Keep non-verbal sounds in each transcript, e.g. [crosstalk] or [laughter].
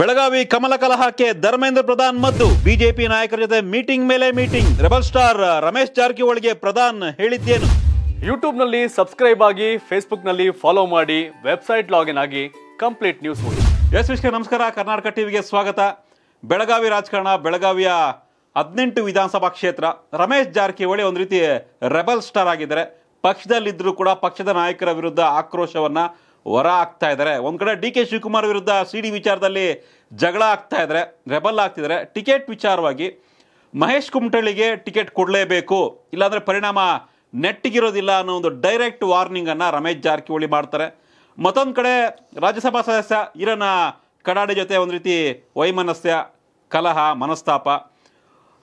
ಬೆಳಗಾವಿ ಕಮಲ ಕಲಹಕ್ಕೆ ಧರ್ಮೇಂದ್ರ ಪ್ರಧಾನ್ ಮತ್ತು ಬಿಜೆಪಿ ನಾಯಕರ ಜೊತೆ ಮೀಟಿಂಗ್ ಮೇಲೆ ಮೀಟಿಂಗ್ ರೆಬಲ್ ಸ್ಟಾರ್ ರಮೇಶ್ ಜಾರಕಿಹೊಳಿಗೆ ಪ್ರಧಾನ್ ಹೇಳಿದ್ದೇನು ನಲ್ಲಿ ಸಬ್ಸ್ಕ್ರೈಬ್ ಆಗಿ ನಲ್ಲಿ ಫಾಲೋ ಮಾಡಿ ವೆಬ್ಸೈಟ್ ಲಾಗಿನ್ ಆಗಿ ಕಂಪ್ಲೀಟ್ ನ್ಯೂಸ್ ನೋಡಿ ಎಸ್ ವಿಶ್ವ ನಮಸ್ಕಾರ ಕರ್ನಾಟಕ ಟಿವಿಗೆ ಸ್ವಾಗತ ಬೆಳಗಾವಿ ರಾಜಕಾರಣ ಬೆಳಗಾವಿಯ ಹದಿನೆಂಟು ವಿಧಾನಸಭಾ ಕ್ಷೇತ್ರ ರಮೇಶ್ ಜಾರಕಿಹೊಳಿ ಒಂದು ರೀತಿ ರೆಬಲ್ ಸ್ಟಾರ್ ಆಗಿದ್ದಾರೆ ಪಕ್ಷದಲ್ಲಿದ್ದರೂ ಕೂಡ ಪಕ್ಷದ ನಾಯಕರ ವಿರುದ್ಧ ಆಕ್ರೋಶವನ್ನು ವರ ಆಗ್ತಾ ಇದ್ದಾರೆ ಒಂದು ಕಡೆ ಡಿ ಕೆ ಶಿವಕುಮಾರ್ ವಿರುದ್ಧ ಸಿ ಡಿ ವಿಚಾರದಲ್ಲಿ ಜಗಳ ಆಗ್ತಾ ಇದ್ದಾರೆ ರೆಬಲ್ ಆಗ್ತಿದ್ದಾರೆ ಟಿಕೆಟ್ ವಿಚಾರವಾಗಿ ಮಹೇಶ್ ಕುಮಟಳ್ಳಿಗೆ ಟಿಕೆಟ್ ಕೊಡಲೇಬೇಕು ಇಲ್ಲಾಂದರೆ ಪರಿಣಾಮ ನೆಟ್ಟಿಗಿರೋದಿಲ್ಲ ಅನ್ನೋ ಒಂದು ಡೈರೆಕ್ಟ್ ವಾರ್ನಿಂಗನ್ನು ರಮೇಶ್ ಜಾರಕಿಹೊಳಿ ಮಾಡ್ತಾರೆ ಮತ್ತೊಂದು ಕಡೆ ರಾಜ್ಯಸಭಾ ಸದಸ್ಯ ಇರನ ಕಡಾಡಿ ಜೊತೆ ಒಂದು ರೀತಿ ವೈಮನಸ್ಯ ಕಲಹ ಮನಸ್ತಾಪ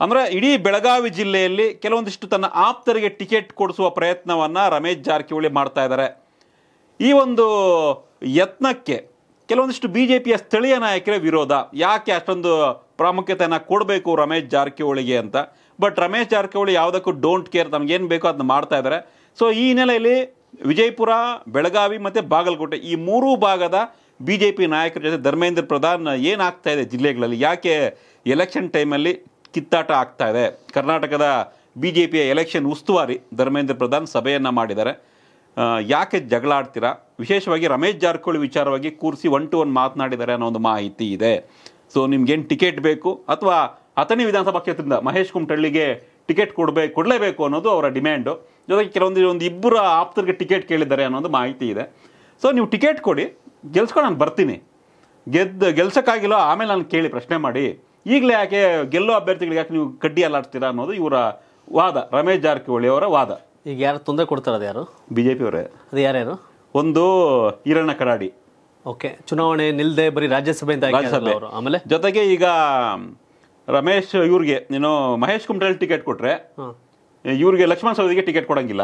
ಅಂದರೆ ಇಡೀ ಬೆಳಗಾವಿ ಜಿಲ್ಲೆಯಲ್ಲಿ ಕೆಲವೊಂದಿಷ್ಟು ತನ್ನ ಆಪ್ತರಿಗೆ ಟಿಕೆಟ್ ಕೊಡಿಸುವ ಪ್ರಯತ್ನವನ್ನು ರಮೇಶ್ ಜಾರಕಿಹೊಳಿ ಮಾಡ್ತಾ ಇದ್ದಾರೆ ಈ ಒಂದು ಯತ್ನಕ್ಕೆ ಕೆಲವೊಂದಿಷ್ಟು ಬಿ ಜೆ ಪಿಯ ಸ್ಥಳೀಯ ನಾಯಕರ ವಿರೋಧ ಯಾಕೆ ಅಷ್ಟೊಂದು ಪ್ರಾಮುಖ್ಯತೆಯನ್ನು ಕೊಡಬೇಕು ರಮೇಶ್ ಜಾರಕಿಹೊಳಿಗೆ ಅಂತ ಬಟ್ ರಮೇಶ್ ಜಾರಕಿಹೊಳಿ ಯಾವುದಕ್ಕೂ ಡೋಂಟ್ ಕೇರ್ ತಮಗೇನು ಬೇಕೋ ಅದನ್ನ ಮಾಡ್ತಾ ಇದ್ದಾರೆ ಸೊ ಈ ಹಿನ್ನೆಲೆಯಲ್ಲಿ ವಿಜಯಪುರ ಬೆಳಗಾವಿ ಮತ್ತು ಬಾಗಲಕೋಟೆ ಈ ಮೂರೂ ಭಾಗದ ಬಿ ಜೆ ಪಿ ನಾಯಕರ ಜೊತೆ ಧರ್ಮೇಂದ್ರ ಪ್ರಧಾನ್ ಏನಾಗ್ತಾ ಇದೆ ಜಿಲ್ಲೆಗಳಲ್ಲಿ ಯಾಕೆ ಎಲೆಕ್ಷನ್ ಟೈಮಲ್ಲಿ ಕಿತ್ತಾಟ ಆಗ್ತಾ ಇದೆ ಕರ್ನಾಟಕದ ಬಿ ಜೆ ಪಿಯ ಎಲೆಕ್ಷನ್ ಉಸ್ತುವಾರಿ ಧರ್ಮೇಂದ್ರ ಪ್ರಧಾನ್ ಸಭೆಯನ್ನು ಮಾಡಿದ್ದಾರೆ ಯಾಕೆ ಜಗಳಾಡ್ತೀರಾ ವಿಶೇಷವಾಗಿ ರಮೇಶ್ ಜಾರಕಿಹೊಳಿ ವಿಚಾರವಾಗಿ ಕೂರಿಸಿ ಒನ್ ಟು ಒನ್ ಮಾತನಾಡಿದ್ದಾರೆ ಅನ್ನೋ ಒಂದು ಮಾಹಿತಿ ಇದೆ ಸೊ ನಿಮ್ಗೇನು ಟಿಕೆಟ್ ಬೇಕು ಅಥವಾ ಅಥಣಿ ವಿಧಾನಸಭಾ ಕ್ಷೇತ್ರದಿಂದ ಮಹೇಶ್ ಕುಮಟಳ್ಳಿಗೆ ಟಿಕೆಟ್ ಕೊಡಬೇಕು ಕೊಡಲೇಬೇಕು ಅನ್ನೋದು ಅವರ ಡಿಮ್ಯಾಂಡು ಜೊತೆಗೆ ಕೆಲವೊಂದು ಒಂದು ಇಬ್ಬರ ಆಪ್ತರಿಗೆ ಟಿಕೆಟ್ ಕೇಳಿದ್ದಾರೆ ಅನ್ನೋದು ಮಾಹಿತಿ ಇದೆ ಸೊ ನೀವು ಟಿಕೆಟ್ ಕೊಡಿ ಗೆಲ್ಸ್ಕೊಂಡು ನಾನು ಬರ್ತೀನಿ ಗೆದ್ದು ಗೆಲ್ಸೋಕ್ಕಾಗಿಲ್ಲೋ ಆಮೇಲೆ ನಾನು ಕೇಳಿ ಪ್ರಶ್ನೆ ಮಾಡಿ ಈಗಲೇ ಯಾಕೆ ಗೆಲ್ಲೋ ಅಭ್ಯರ್ಥಿಗಳಿಗೆ ಯಾಕೆ ನೀವು ಕಡ್ಡಿ ಅಲ್ಲಾಡ್ತೀರಾ ಅನ್ನೋದು ಇವರ ವಾದ ರಮೇಶ್ ಜಾರಕಿಹೊಳಿ ಅವರ ವಾದ ಈಗ ಯಾರು ತೊಂದರೆ ಕೊಡ್ತಾರೆ ಅದು ಯಾರು ಬಿ ಜೆ ಪಿಯವರೇ ಅದು ಯಾರ್ಯಾರು ಒಂದು ಈರಣ್ಣ ಕರಾಡಿ ಓಕೆ ಚುನಾವಣೆ ನಿಲ್ಲದೆ ಬರೀ ರಾಜ್ಯಸಭೆಯಿಂದ ರಾಜ್ಯಸಭೆ ಆಮೇಲೆ ಜೊತೆಗೆ ಈಗ ರಮೇಶ್ ಇವ್ರಿಗೆ ನೀನು ಮಹೇಶ್ ಕುಮಟಳ್ಳಿ ಟಿಕೆಟ್ ಕೊಟ್ರೆ ಇವ್ರಿಗೆ ಲಕ್ಷ್ಮಣ್ ಸವದಿಗೆ ಟಿಕೆಟ್ ಕೊಡಂಗಿಲ್ಲ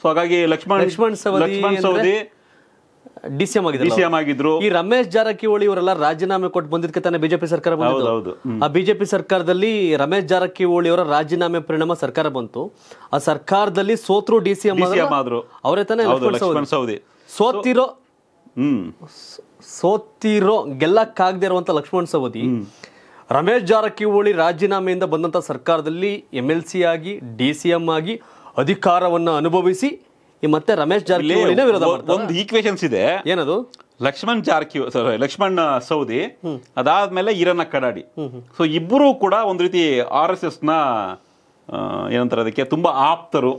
ಸೊ ಹಾಗಾಗಿ ಲಕ್ಷ್ಮಣ್ ಲಕ್ಷ್ಮಣ್ ಸವದಿ ಲಕ್ಷ್ಮಣ್ ಸವದಿ ಡಿಸಿಎಂ ಆಗಿದ್ರು ಈ ರಮೇಶ್ ಜಾರಕಿಹೊಳಿ ಇವರೆಲ್ಲ ರಾಜೀನಾಮೆ ಕೊಟ್ಟು ಬಂದಿದ್ದಕ್ಕೆ ತಾನೇ ಬಿಜೆಪಿ ಸರ್ಕಾರ ಬಂದಿದ್ದು ಆ ಬಿಜೆಪಿ ಸರ್ಕಾರದಲ್ಲಿ ರಮೇಶ್ ಜಾರಕಿಹೊಳಿ ಅವರ ರಾಜೀನಾಮೆ ಪರಿಣಾಮ ಸರ್ಕಾರ ಬಂತು ಆ ಸರ್ಕಾರದಲ್ಲಿ ಸೋತ್ರು ಡಿ ಸಿ ಆದ್ರು ಅವರೇ ತಾನೇ ಸೋತಿರೋ ಸೋತಿರೋ ಗೆಲ್ಲಕ್ಕಾಗದೇ ಇರುವಂತ ಲಕ್ಷ್ಮಣ್ ಸವದಿ ರಮೇಶ್ ಜಾರಕಿಹೊಳಿ ರಾಜೀನಾಮೆಯಿಂದ ಬಂದಂತ ಸರ್ಕಾರದಲ್ಲಿ ಎಂ ಎಲ್ ಸಿ ಆಗಿ ಡಿ ಸಿ ಎಂ ಆಗಿ ಅಧಿಕಾರವನ್ನು ಅನುಭವಿಸಿ ಈ ಮತ್ತೆ ರಮೇಶ್ ಜಾರಕಿಹೊಳಿನೇ ಒಂದು ಈಕ್ವೇಶನ್ಸ್ ಇದೆ ಏನದು ಲಕ್ಷ್ಮಣ್ ಜಾರಕಿಹೊಳಿ ಸಾರಿ ಲಕ್ಷ್ಮಣ್ ಸೌದಿ ಅದಾದ್ಮೇಲೆ ಈರನ್ನ ಕಡಾಡಿ ಸೊ ಇಬ್ಬರು ಕೂಡ ಒಂದು ರೀತಿ ಆರ್ ಎಸ್ ಎಸ್ ನ ಏನಂತಾರೆ ಅದಕ್ಕೆ ತುಂಬಾ ಆಪ್ತರು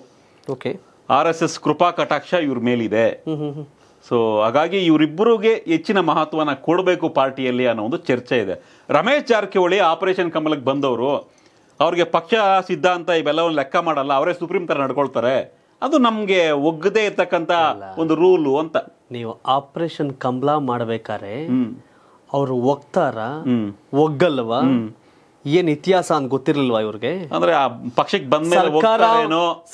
ಓಕೆ ಆರ್ ಎಸ್ ಎಸ್ ಕೃಪಾ ಕಟಾಕ್ಷ ಇವ್ರ ಮೇಲಿದೆ ಸೊ ಹಾಗಾಗಿ ಇವರಿಬ್ಬರಿಗೆ ಹೆಚ್ಚಿನ ಮಹತ್ವನ ಕೊಡಬೇಕು ಪಾರ್ಟಿಯಲ್ಲಿ ಅನ್ನೋ ಒಂದು ಚರ್ಚೆ ಇದೆ ರಮೇಶ್ ಜಾರಕಿಹೊಳಿ ಆಪರೇಷನ್ ಕಮಲಕ್ಕೆ ಬಂದವರು ಅವ್ರಿಗೆ ಪಕ್ಷ ಸಿದ್ಧಾಂತ ಇವೆಲ್ಲವನ್ನು ಲೆಕ್ಕ ಮಾಡಲ್ಲ ಅವರೇ ಸುಪ್ರೀಂ ಥರ ನಡ್ಕೊಳ್ತಾರೆ ಅದು ನಮಗೆ ಒಗ್ಗದೇ ಇರ್ತಕ್ಕಂಥ ಒಂದು ರೂಲು ಅಂತ ನೀವು ಆಪರೇಷನ್ ಕಂಬಳ ಮಾಡ್ಬೇಕಾದ್ರೆ ಅವರು ಒಗ್ತಾರ ಒಗ್ಗಲ್ವಾ ಏನ್ ಇತಿಹಾಸ ಅಂತ ಗೊತ್ತಿರ್ಲಿಲ್ವಾ ಇವ್ರಿಗೆ ಅಂದ್ರೆ ಆ ಪಕ್ಷಕ್ಕೆ ಬಂದ ಸರ್ಕಾರ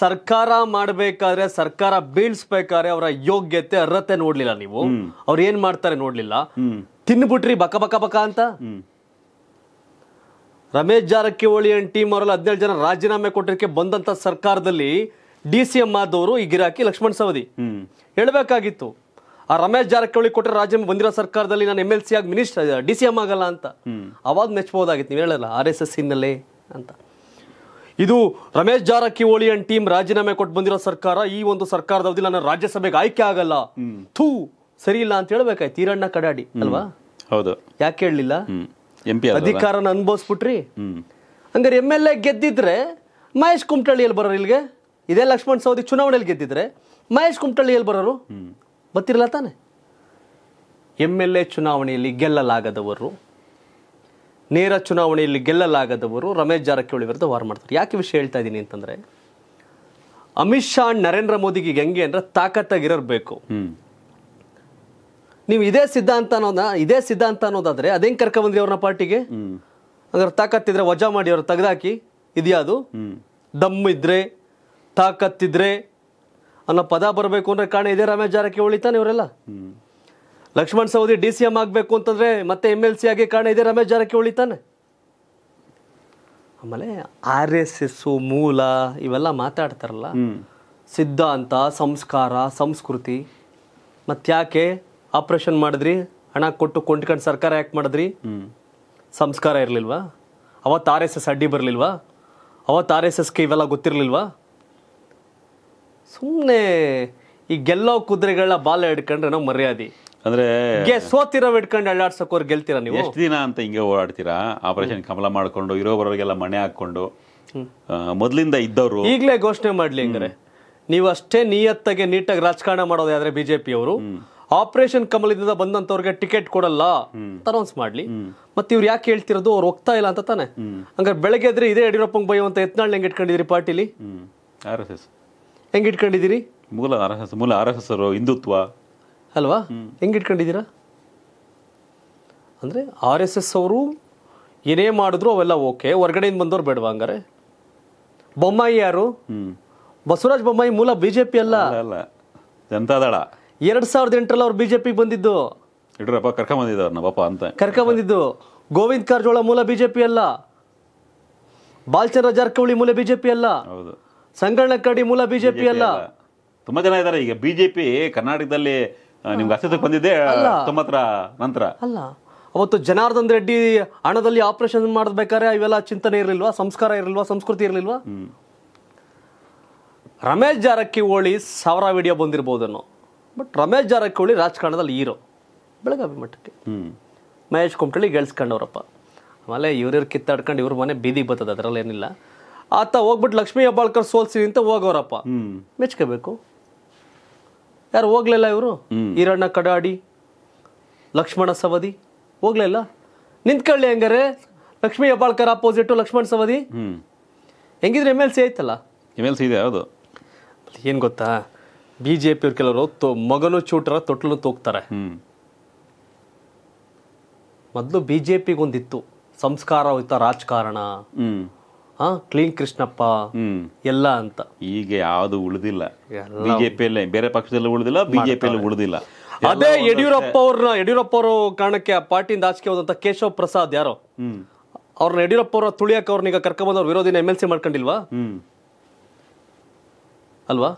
ಸರ್ಕಾರ ಮಾಡ್ಬೇಕಾದ್ರೆ ಸರ್ಕಾರ ಬೀಳ್ಸ್ಬೇಕಾದ್ರೆ ಅವರ ಯೋಗ್ಯತೆ ಅರ್ಹತೆ ನೋಡ್ಲಿಲ್ಲ ನೀವು ಅವ್ರು ಏನ್ ಮಾಡ್ತಾರೆ ನೋಡ್ಲಿಲ್ಲ ತಿನ್ಬಿಟ್ರಿ ಬಕ ಬಕ ಬಕ ಅಂತ ರಮೇಶ್ ಜಾರಕಿಹೊಳಿ ಅಂಡ್ ಟೀಮ್ ಅವರಲ್ಲಿ ಹದಿನೇಳು ಜನ ರಾಜೀನಾಮೆ ಕೊಟ್ಟಿರಕ್ಕೆ ಬಂದಂತ ಸರ್ಕಾರದಲ್ಲಿ ಡಿ ಸಿ ಎಂ ಆದವರು ಈ ಗಿರಾಕಿ ಲಕ್ಷ್ಮಣ್ ಸವದಿ ಹೇಳಬೇಕಾಗಿತ್ತು ಆ ರಮೇಶ್ ಜಾರಕಿಹೊಳಿ ಕೊಟ್ಟರೆ ರಾಜ್ಯ ಬಂದಿರೋ ಸರ್ಕಾರದಲ್ಲಿ ನಾನು ಎಮ್ ಎಲ್ ಸಿ ಆಗಿ ಮಿನಿಸ್ಟರ್ ಡಿ ಸಿ ಎಂ ಆಗಲ್ಲ ಅಂತ ಅವಾಗ ಮೆಚ್ಚಬಹುದಾಗಿತ್ತು ನೀವು ಹೇಳಲ್ಲ ಆರ್ ಎಸ್ ಎಸ್ ಇನ್ನಲ್ಲೇ ಅಂತ ಇದು ರಮೇಶ್ ಜಾರಕಿಹೊಳಿ ಅಂಡ್ ಟೀಮ್ ರಾಜೀನಾಮೆ ಕೊಟ್ಟು ಬಂದಿರೋ ಸರ್ಕಾರ ಈ ಒಂದು ಸರ್ಕಾರದ ಅವಧಿ ನಾನು ರಾಜ್ಯಸಭೆಗೆ ಆಯ್ಕೆ ಆಗಲ್ಲ ಥೂ ಸರಿ ಇಲ್ಲ ಅಂತ ಹೇಳ್ಬೇಕಾಯ್ತು ತೀರಣ್ಣ ಕಡಾಡಿ ಅಲ್ವಾ ಹೌದು ಯಾಕೆ ಹೇಳಲಿಲ್ಲ ಅಧಿಕಾರನ ಅನುಭವಿಸ್ಬಿಟ್ರಿ ಹಂಗಾರೆ ಎಮ್ ಎಲ್ ಎ ಗೆದ್ದಿದ್ರೆ ಮಹೇಶ್ ಅಲ್ಲಿ ಬರೋರು ಇಲ್ಲಿಗೆ ಇದೇ ಲಕ್ಷ್ಮಣ್ ಸವದಿ ಚುನಾವಣೆಯಲ್ಲಿ ಗೆದ್ದಿದ್ರೆ ಮಹೇಶ್ ಕುಮಟಳ್ಳಿ ಎಲ್ಲಿ ಬರೋರು ಬತ್ತಿರಲ್ಲ ತಾನೆ ಎಮ್ ಎಲ್ ಎ ಚುನಾವಣೆಯಲ್ಲಿ ಗೆಲ್ಲಲಾಗದವರು ನೇರ ಚುನಾವಣೆಯಲ್ಲಿ ಗೆಲ್ಲಲಾಗದವರು ರಮೇಶ್ ಜಾರಕಿಹೊಳಿ ವಿರುದ್ಧ ವಾರ ಮಾಡ್ತಾರೆ ಯಾಕೆ ವಿಷಯ ಹೇಳ್ತಾ ಇದ್ದೀನಿ ಅಂತಂದರೆ ಅಮಿತ್ ಶಾ ನರೇಂದ್ರ ಮೋದಿಗೆ ಹೆಂಗೆ ಅಂದರೆ ತಾಕತ್ತಾಗಿರಬೇಕು ನೀವು ಇದೇ ಸಿದ್ಧಾಂತ ಅನ್ನೋದ ಇದೇ ಸಿದ್ಧಾಂತ ಅನ್ನೋದಾದರೆ ಅದೇನು ಬಂದ್ರಿ ಅವ್ರನ್ನ ಪಾರ್ಟಿಗೆ ಅಂದ್ರೆ ತಾಕತ್ತಿದ್ರೆ ವಜಾ ಮಾಡಿ ಅವ್ರು ತೆಗೆದಾಕಿ ಇದೆಯಾ ಅದು ದಮ್ ಇದ್ರೆ ತಾಕತ್ತಿದ್ರೆ ಅನ್ನೋ ಪದ ಬರಬೇಕು ಅಂದರೆ ಕಾರಣ ಇದೇ ರಮೇಶ್ ಜಾರಕಿ ತಾನೆ ಇವರೆಲ್ಲ Laxman Savadi D C M ಆಗಬೇಕು ಅಂತಂದರೆ ಮತ್ತೆ ಎಮ್ ಎಲ್ ಸಿ ಆಗಿ ಕಾರಣ ಇದೇ ರಮೇಶ್ ಜಾರಕಿ ತಾನೆ ಆಮೇಲೆ ಆರ್ ಎಸ್ ಎಸ್ ಮೂಲ ಇವೆಲ್ಲ ಮಾತಾಡ್ತಾರಲ್ಲ ಸಿದ್ಧಾಂತ ಸಂಸ್ಕಾರ ಸಂಸ್ಕೃತಿ ಮತ್ತೆ ಯಾಕೆ ಆಪ್ರೇಷನ್ ಮಾಡಿದ್ರಿ ಹಣ ಕೊಟ್ಟು ಕೊಂಡ್ಕೊಂಡು ಸರ್ಕಾರ ಯಾಕೆ ಮಾಡಿದ್ರಿ ಸಂಸ್ಕಾರ ಇರಲಿಲ್ವಾ ಅವತ್ತು ಆರ್ ಎಸ್ ಎಸ್ ಅಡ್ಡಿ ಬರಲಿಲ್ವಾ ಅವತ್ತು ಆರ್ ಎಸ್ ಎಸ್ಗೆ ಇವೆಲ್ಲ ಗೊತ್ತಿರಲಿಲ್ವಾ ಸುಮ್ಮನೆ ಈ ಗೆಲ್ಲೋ ಕುದುರೆಗಳ ಬಾಲ ಹಿಡ್ಕೊಂಡ್ರೆ ನಾವು ಮರ್ಯಾದೆ ಅಂದ್ರೆ ಸೋತಿರೋ ಇಟ್ಕೊಂಡು ಅಳ್ಳಾಡ್ಸೋಕೋರ್ ಗೆಲ್ತೀರಾ ನೀವು ಎಷ್ಟು ದಿನ ಅಂತ ಹಿಂಗೆ ಓಡಾಡ್ತೀರಾ ಆಪರೇಷನ್ ಕಮಲ ಮಾಡ್ಕೊಂಡು ಇರೋಬರೋರಿಗೆಲ್ಲ ಮಣೆ ಹಾಕೊಂಡು ಮೊದಲಿಂದ ಇದ್ದವರು ಈಗಲೇ ಘೋಷಣೆ ಮಾಡ್ಲಿ ಅಂದ್ರೆ ನೀವು ಅಷ್ಟೇ ನಿಯತ್ತಾಗಿ ನೀಟಾಗಿ ರಾಜಕಾರಣ ಮಾಡೋದಾದ್ರೆ ಬಿಜೆಪಿ ಅವರು ಆಪರೇಷನ್ ಕಮಲದಿಂದ ಬಂದಂತವ್ರಿಗೆ ಟಿಕೆಟ್ ಕೊಡಲ್ಲ ಅನೌನ್ಸ್ ಮಾಡ್ಲಿ ಮತ್ತೆ ಇವ್ರು ಯಾಕೆ ಹೇಳ್ತಿರೋದು ಅವ್ರು ಹೋಗ್ತಾ ಇಲ್ಲ ಅಂತ ತಾನೆ ಹಂಗಾರೆ ಬೆಳಗ್ಗೆ ಇದ್ರೆ ಇದೇ ಯಡಿಯೂರಪ್ಪಂಗೆ ಅಂತ ಎತ್ನಾಳ್ ಹೆಂಗೆ ಇಟ್ಕೊಂಡಿದ್ರಿ ಪಾರ್ಟಿಲಿ ಆರ್ ಎಸ್ ಎಸ್ ಹೆಂಗೆ ಇಟ್ಕೊಂಡಿದ್ದೀರಿ ಮೂಲ ಎಸ್ ಮೂಲ ಅವರು ಹಿಂದುತ್ವ ಅಲ್ವಾ ಹೆಂಗೆ ಇಟ್ಕೊಂಡಿದ್ದೀರಾ ಅಂದರೆ ಆರ್ ಎಸ್ ಎಸ್ ಅವರು ಏನೇ ಮಾಡಿದ್ರು ಅವೆಲ್ಲ ಓಕೆ ಹೊರ್ಗಡೆಯಿಂದ ಬಂದವ್ರು ಬೇಡವಾ ಹಂಗಾರೆ ಬೊಮ್ಮಾಯಿ ಯಾರು ಬಸವರಾಜ್ ಬೊಮ್ಮಾಯಿ ಮೂಲ ಬಿ ಜೆ ಪಿ ಅಲ್ಲ ಜನತಾದಳ ಎರಡು ಸಾವಿರದ ಎಂಟರಲ್ಲಿ ಅವ್ರು ಬಿ ಜೆ ಪಿಗೆ ಬಂದಿದ್ದು ಯಡಿಯೂರಪ್ಪ ಅವ್ರನ್ನ ಪಾಪ ಅಂತ ಬಂದಿದ್ದು ಗೋವಿಂದ್ ಕಾರಜೋಳ ಮೂಲ ಬಿ ಜೆ ಪಿ ಅಲ್ಲ ಬಾಲಚಂದ್ರ ಜಾರಕಿಹೊಳಿ ಮೂಲ ಬಿ ಜೆ ಪಿ ಅಲ್ಲ ಹೌದು ಸಂಗಣಕ್ಕಡಿ ಕಡಿ ಮೂಲ ಬಿಜೆಪಿ ಅಲ್ಲ ತುಂಬಾ ಜನ ಇದಾರೆ ಈಗ ಬಿಜೆಪಿ ಕರ್ನಾಟಕದಲ್ಲಿ ನಿಮ್ಗೆ ಅಸ್ತಿತ್ವಕ್ಕೆ ಬಂದಿದೆ ತೊಂಬತ್ತರ ನಂತರ ಅಲ್ಲ ಅವತ್ತು ಜನಾರ್ದನ್ ರೆಡ್ಡಿ ಹಣದಲ್ಲಿ ಆಪರೇಷನ್ ಮಾಡಬೇಕಾದ್ರೆ ಇವೆಲ್ಲ ಚಿಂತನೆ ಇರಲಿಲ್ವಾ ಸಂಸ್ಕಾರ ಇರಲಿಲ್ವಾ ಸಂಸ್ಕೃತಿ ಇರಲಿಲ್ವಾ ರಮೇಶ್ ಜಾರಕಿಹೊಳಿ ಸಾವಿರ ವಿಡಿಯೋ ಬಂದಿರ್ಬೋದನ್ನು ಬಟ್ ರಮೇಶ್ ಜಾರಕಿಹೊಳಿ ರಾಜಕಾರಣದಲ್ಲಿ ಹೀರೋ ಬೆಳಗಾವಿ ಮಟ್ಟಕ್ಕೆ ಮಹೇಶ್ ಕುಮಟಳ್ಳಿ ಗೆಲ್ಸ್ಕೊಂಡವ್ರಪ್ಪ ಆಮೇಲೆ ಇವ್ರಿವ್ರು ಕಿತ್ತಾಡ್ಕೊಂಡು ಇವ್ರ ಮನೆ ಬೀದಿಗೆ ಬರ್ತದೆ ಅದರಲ್ಲಿ ಏನಿಲ್ಲ ಆತ ಹೋಗ್ಬಿಟ್ಟು ಲಕ್ಷ್ಮೀ ಹೆಬ್ಬಾಳ್ಕರ್ ಸೋಲ್ಸಿರಿ ಅಂತ ಹೋಗೋರಪ್ಪ ಮೆಚ್ಕೋಬೇಕು ಯಾರು ಹೋಗ್ಲಿಲ್ಲ ಇವರು ಈರಣ್ಣ ಕಡಾಡಿ ಲಕ್ಷ್ಮಣ ಸವದಿ ಹೋಗ್ಲಿಲ್ಲ ನಿಂತ್ಕೊಳ್ಳಿ ಹೆಂಗಾರೆ ಲಕ್ಷ್ಮೀ ಹೆಬ್ಬಾಳ್ಕರ್ ಅಪೋಸಿಟ್ ಲಕ್ಷ್ಮಣ ಸವದಿ ಹೆಂಗಿದ್ರೆ ಎಮ್ ಎಲ್ ಸಿ ಆಯ್ತಲ್ಲ ಎಮ್ ಎಲ್ ಸಿ ಇದೆ ಯಾವುದು ಏನು ಗೊತ್ತಾ ಬಿ ಜೆ ಅವ್ರ ಕೆಲವರು ಮಗನು ಚೂಟರ ತೊಟ್ಲು ತೋಗ್ತಾರೆ ಮೊದಲು ಬಿ ಜೆ ಪಿಗೊಂದಿತ್ತು ಹೋಯ್ತಾ ರಾಜಕಾರಣ ಹಾ ಕ್ಲೀನ್ ಕೃಷ್ಣಪ್ಪ ಎಲ್ಲ ಅಂತ ಈಗ ಯಾವುದು ಉಳಿದಿಲ್ಲ ಬಿಜೆಪಿಯಲ್ಲೇ ಬೇರೆ ಪಕ್ಷದಲ್ಲಿ ಉಳಿದಿಲ್ಲ ಬಿಜೆಪಿಯಲ್ಲಿ ಉಳಿದಿಲ್ಲ ಅದೇ ಯಡಿಯೂರಪ್ಪ ಅವ್ರನ್ನ ಯಡಿಯೂರಪ್ಪ ಅವರು ಕಾರಣಕ್ಕೆ ಆ ಪಾರ್ಟಿಯಿಂದ ಆಚೆಗೆ ಹೋದಂತ ಕೇಶವ್ ಪ್ರಸಾದ್ ಯಾರೋ ಅವ್ರನ್ನ ಯಡಿಯೂರಪ್ಪ ಅವರ ತುಳಿಯಕ್ಕೆ ಅವ್ರನ್ನ ಈಗ ಕರ್ಕೊಂಬಂದವ್ರ ವಿರೋಧಿನ ಎಮ್ ಎಲ್ ಸಿ ಮಾಡ್ಕೊಂಡಿಲ್ವಾ ಅಲ್ವಾ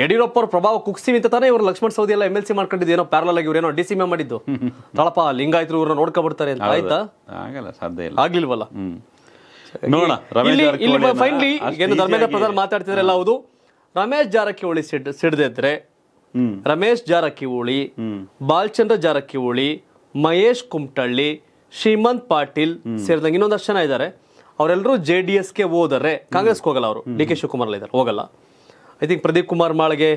ಯಡಿಯೂರಪ್ಪ ಅವ್ರ ಪ್ರಭಾವ ಕುಗ್ಸಿವಿ ಅಂತ ತಾನೇ ಇವರು ಲಕ್ಷ್ಮಣ್ ಸೌದಿ ಎಲ್ಲ ಎಮ್ ಎಲ್ ಸಿ ಮಾಡ್ಕೊಂಡಿದ್ದು ಏನೋ ಪ್ಯಾರಲ್ ಆಗಿ ಇವ್ರೇನೋ ಡಿ ಸಿ ಮಾಡಿದ್ದು [laughs] ತಳಪ ಲಿಂಗಾಯತ್ರು ಇವ್ರನ್ನ ನೋಡ್ಕೊಬಿಡ್ತಾರೆ ಆಯ್ತಾ ಆಗಲ್ಲ ಫೈನಲಿ ಧರ್ಮೇಂದ್ರ ಪ್ರಧಾನ್ ಮಾತಾಡ್ತಿದ್ರಲ್ಲ ಹೌದು ರಮೇಶ್ ಜಾರಕಿಹೊಳಿ ಸಿಡ್ ಸಿಡ್ದಿದ್ರೆ ರಮೇಶ್ ಜಾರಕಿಹೊಳಿ ಬಾಲ್ಚಂದ್ರ ಜಾರಕಿಹೊಳಿ ಮಹೇಶ್ ಕುಮಟಳ್ಳಿ ಶ್ರೀಮಂತ್ ಪಾಟೀಲ್ ಸೇರಿದಂಗೆ ಇನ್ನೊಂದಷ್ಟು ಜನ ಇದ್ದಾರೆ ಅವರೆಲ್ಲರೂ ಜೆ ಡಿ ಎಸ್ಗೆ ಹೋದರೆ ಕಾಂಗ್ರೆಸ್ಗೆ ಹೋಗಲ್ಲ ಅವರು ಡಿ ಕೆ ಶಿವಕುಮಾರ್ ಇದ್ದಾರೆ ಹೋಗಲ್ಲ ಐ ತಿಂಕ್ ಪ್ರದೀಪ್ ಕುಮಾರ್ ಮಾಳ್ಗೆ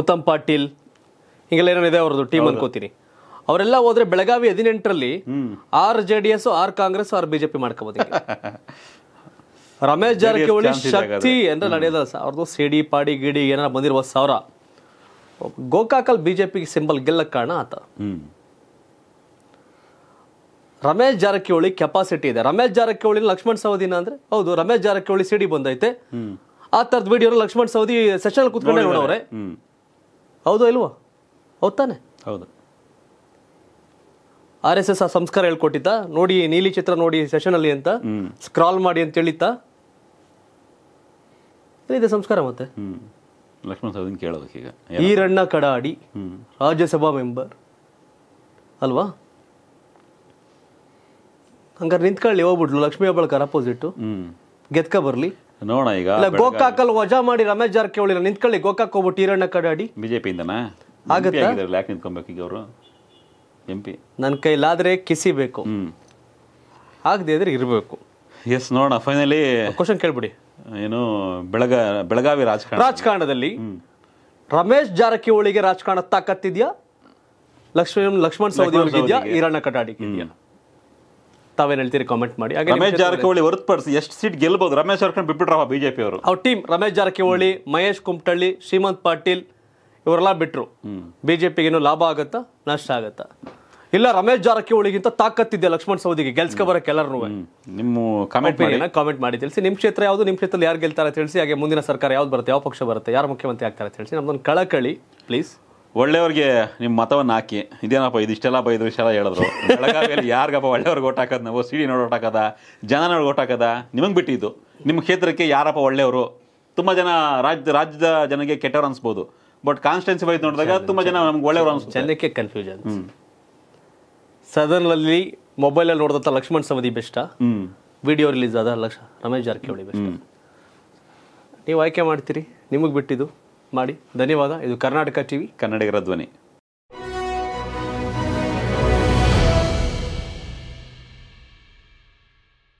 ಉತ್ತಮ್ ಪಾಟೀಲ್ ಹಿಂಗೆಲ್ಲ ಏನೇನಿದೆ ಅವ್ರದ್ದು ಟೀಮ್ ಅನ್ಕೋತೀನಿ ಅವರೆಲ್ಲ ಹೋದ್ರೆ ಬೆಳಗಾವಿ ಹದಿನೆಂಟರಲ್ಲಿ or J D S or Congress or BJP ಮಾಡ್ಕೋಬೋದು [laughs] ರಮೇಶ್ ಜಾರಕಿಹೊಳಿ ಶಕ್ತಿ ಅಂದ್ರೆ ನಡೆಯೋದಲ್ಲ ಅವ್ರದ್ದು ಸಿಡಿ ಪಾಡಿ ಗಿಡಿ ಏನಾರ ಬಂದಿರುವ ಸಾವಿರ ಗೋಕಾಕಲ್ ಬಿಜೆಪಿಗೆ ಸಿಂಬಲ್ ಗೆಲ್ಲ ಕಾರಣ ಆತ ರಮೇಶ್ ಜಾರಕಿಹೊಳಿ ಕೆಪಾಸಿಟಿ ಇದೆ ರಮೇಶ್ ಜಾರಕಿಹೊಳಿ ಲಕ್ಷ್ಮಣ್ ಸವದಿನ ಅಂದ್ರೆ ಹೌದು ರಮೇಶ್ ಜಾರಕಿಹೊಳಿ ಸಿಡಿ ಬಂದೈತೆ ಆ ತರದ್ ವಿಡಿಯೋ ಲಕ್ಷ್ಮಣ್ ಸವದಿ ಸೆಷನ್ ಕೂತ್ಕೊಂಡೆ ಹೌದು ಇಲ್ವಾ ಹೌದ್ ತಾನೆ ಹೌದು ಆರ್ ಎಸ್ ಎಸ್ ಆ ಸಂಸ್ಕಾರ ಹೇಳ್ಕೊಟ್ಟಿದ್ದ ನೋಡಿ ನೀಲಿ ಚಿತ್ರ ನೋಡಿ ಸೆಷನ್ ಅಲ್ಲಿ ಅಂತ ಸ್ಕ್ರಾಲ್ ಮಾಡಿ ಅಂತ ಹೇಳಿತ್ತ ಇದೆ ಸಂಸ್ಕಾರ ಮತ್ತೆ ಲಕ್ಷ್ಮಣ್ ಈಗ ಈರಣ್ಣ ಕಡಾಡಿ ರಾಜ್ಯಸಭಾ ಮೆಂಬರ್ ಅಲ್ವಾ ಹಂಗಾರೆ ನಿಂತ್ಕೊಳ್ಳಿ ಹೋಗ್ಬಿಡ್ಲು ಲಕ್ಷ್ಮೀ ಹಬ್ಬಳಕರ್ ಅಪೋಸಿಟ್ ಗೆದ್ಕ ಬರ್ಲಿ ನೋಡೋಣ ಈಗ ಗೋಕಾಕಲ್ಲಿ ವಜಾ ಮಾಡಿ ರಮೇಶ್ ಜಾರಕಿಹೊಳಿ ನಿಂತ್ಕೊಳ್ಳಿ ಗೋಕಾಕ್ ಹೋಗ್ಬಿಟ್ಟು ಈರಣ್ಣ ಕಡಾಡಿ ಬಿಜೆಪಿಯಿಂದನಾ ಆಗತ್ತೆ ಯಾಕೆ ನಿಂತ್ಕೊಬೇಕು ಈಗ ಅವರು ಎಂಪಿ ಪಿ ನನ್ನ ಕೈಲಾದರೆ ಕಿಸಿಬೇಕು ಆಗದೆ ಇದ್ರೆ ಇರಬೇಕು ಎಸ್ ನೋಡೋಣ ಫೈನಲಿ ಕ್ವಶನ್ ಕೇಳ್ಬಿಡಿ ಏನು ಬೆಳಗ ಬೆಳಗಾವಿ ರಾಜಕಾರಣ ರಾಜಕಾರಣದಲ್ಲಿ ರಮೇಶ್ ಜಾರಕಿಹೊಳಿಗೆ ರಾಜಕಾರಣ ತಾಕತ್ತಿದ್ಯಾ ಲಕ್ಷ್ಮಣ್ ಲಕ್ಷ್ಮಣ್ ಸವದಿ ಅವ್ರಿಗಿದ್ಯಾ ಈರಣ್ಣ ಕಟಾಡಿ ಇದೆಯಾ ತಾವೇನು ಹೇಳ್ತೀರಿ ಕಾಮೆಂಟ್ ಮಾಡಿ ರಮೇಶ್ ಜಾರಕಿಹೊಳಿ ಹೊರತುಪಡಿಸಿ ಎಷ್ಟು ಸೀಟ್ ಗೆಲ್ಬಹುದು ರಮೇಶ್ ಜಾರಕಿಹೊಳಿ ಬಿಟ್ಬಿಟ್ರವ ಬಿಜೆಪಿ ಅವರು ಅವ್ರ ಟೀಮ್ ರಮೇಶ್ ಜಾರಕಿಹೊಳಿ ಮಹೇಶ್ ಕುಮಟಳ್ಳಿ ಶ್ರೀಮಂತ್ ಪಾಟೀಲ್ ಇವರೆಲ್ಲ ಬಿಟ್ಟರು ಬಿ ಜೆ ಪಿಗೇನು ಲಾಭ ಆಗತ್ತಾ ನಷ್ಟ ಆಗತ್ತಾ ಇಲ್ಲ ರಮೇಶ್ ಜಾರಕಿಹೊಳಿಗಿಂತ ತಾಕತ್ತಿದೆ ಲಕ್ಷ್ಮಣ್ ಸೌದಿಗೆ ಗೆಲ್ಸ್ಕೊ ಬರಕ್ಕೆ ಎಲ್ಲರೂ ನಿಮ್ಮ ಕಾಮೆಂಟ್ ಕಾಮೆಂಟ್ ಮಾಡಿ ತಿಳಿಸಿ ನಿಮ್ಮ ಕ್ಷೇತ್ರ ಯಾವುದು ನಿಮ್ಮ ಕ್ಷೇತ್ರದಲ್ಲಿ ಯಾರು ಗೆಲ್ತಾರೆ ತಿಳಿಸಿ ಹಾಗೆ ಮುಂದಿನ ಸರ್ಕಾರ ಯಾವ್ದು ಬರುತ್ತೆ ಯಾವ ಪಕ್ಷ ಬರುತ್ತೆ ಯಾರು ಮುಖ್ಯಮಂತ್ರಿ ಆಗ್ತಾರೆ ತಿಳಿಸಿ ನಮ್ದೊಂದು ಕಳಕಳಿ ಪ್ಲೀಸ್ ಒಳ್ಳೆಯವ್ರಿಗೆ ನಿಮ್ಮ ಮತವನ್ನು ಹಾಕಿ ಇದೇನಪ್ಪ ಇದಿಷ್ಟೆಲ್ಲ ಬೈದ್ರು ಇಷ್ಟೆಲ್ಲ ಹೇಳಿದ್ರು ಬೆಳಗಾವಿಯಲ್ಲಿ ಯಾರಿಗಪ್ಪ ಒಳ್ಳೆಯವ್ರಿಗೆ ಓಟ್ ಹಾಕೋದು ನಾವು ಸಿಡಿ ನೋಡಿ ಓಟ್ ಹಾಕೋದ ಜನ ನೋಡಿ ಓಟ್ ಹಾಕೋದ ನಿಮಗೆ ಬಿಟ್ಟಿದ್ದು ನಿಮ್ಮ ಕ್ಷೇತ್ರಕ್ಕೆ ಯಾರಪ್ಪ ಒಳ್ಳೆಯವರು ತುಂಬ ಜನ ರಾಜ್ಯ ರಾಜ್ಯದ ಜನಗೆ ಕೆಟ್ಟವ್ರು ಅನಿಸ್ಬೋದು ಬಟ್ ಕಾನ್ಸ್ಟೆನ್ಸಿ ವೈಸ್ ನೋಡಿದಾಗ ತುಂಬಾ ಜನ ನಮ್ಗೆ ಒಳ್ಳೆಯವರು ಅನಿಸ್ತು ಜನಕ್ಕೆ ಕನ್ಫ್ಯೂಷನ್ ಸದನ್ ಮೊಬೈಲ್ ಅಲ್ಲಿ ನೋಡಿದಂತ Laxman Savadi best video release ಆದ ಲಕ್ಷ ರಮೇಶ್ ಜಾರಕಿಹೊಳಿ ಬೆಸ್ಟ್ ನೀವು ಆಯ್ಕೆ ಮಾಡ್ತೀರಿ ನಿಮಗೆ ಬಿಟ್ಟಿದ್ದು ಮಾಡಿ ಧನ್ಯವಾದ ಇದು ಕರ್ನಾಟಕ ಟಿವಿ ಕನ್ನಡಿಗರ ಧ್ವನಿ